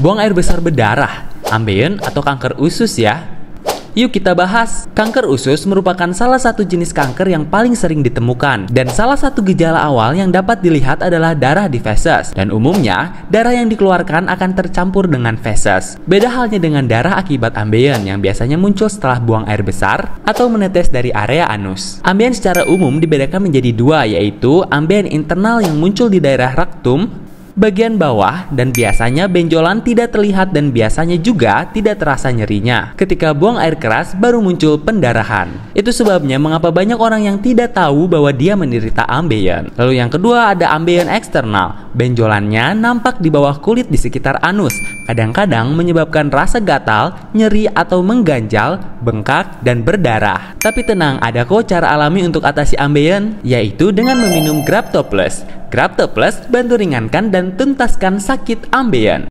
buang air besar berdarah, ambeien atau kanker usus ya. Yuk kita bahas. Kanker usus merupakan salah satu jenis kanker yang paling sering ditemukan dan salah satu gejala awal yang dapat dilihat adalah darah di feses dan umumnya darah yang dikeluarkan akan tercampur dengan feses. Beda halnya dengan darah akibat ambeien yang biasanya muncul setelah buang air besar atau menetes dari area anus. Ambeien secara umum dibedakan menjadi dua yaitu ambeien internal yang muncul di daerah rektum bagian bawah dan biasanya benjolan tidak terlihat dan biasanya juga tidak terasa nyerinya. Ketika buang air keras baru muncul pendarahan. Itu sebabnya mengapa banyak orang yang tidak tahu bahwa dia menderita ambeien. Lalu yang kedua ada ambeien eksternal. Benjolannya nampak di bawah kulit di sekitar anus, kadang-kadang menyebabkan rasa gatal, nyeri atau mengganjal, bengkak dan berdarah. Tapi tenang, ada kok cara alami untuk atasi ambeien yaitu dengan meminum Graptoples. Grab Plus bantu ringankan dan tuntaskan sakit ambeien.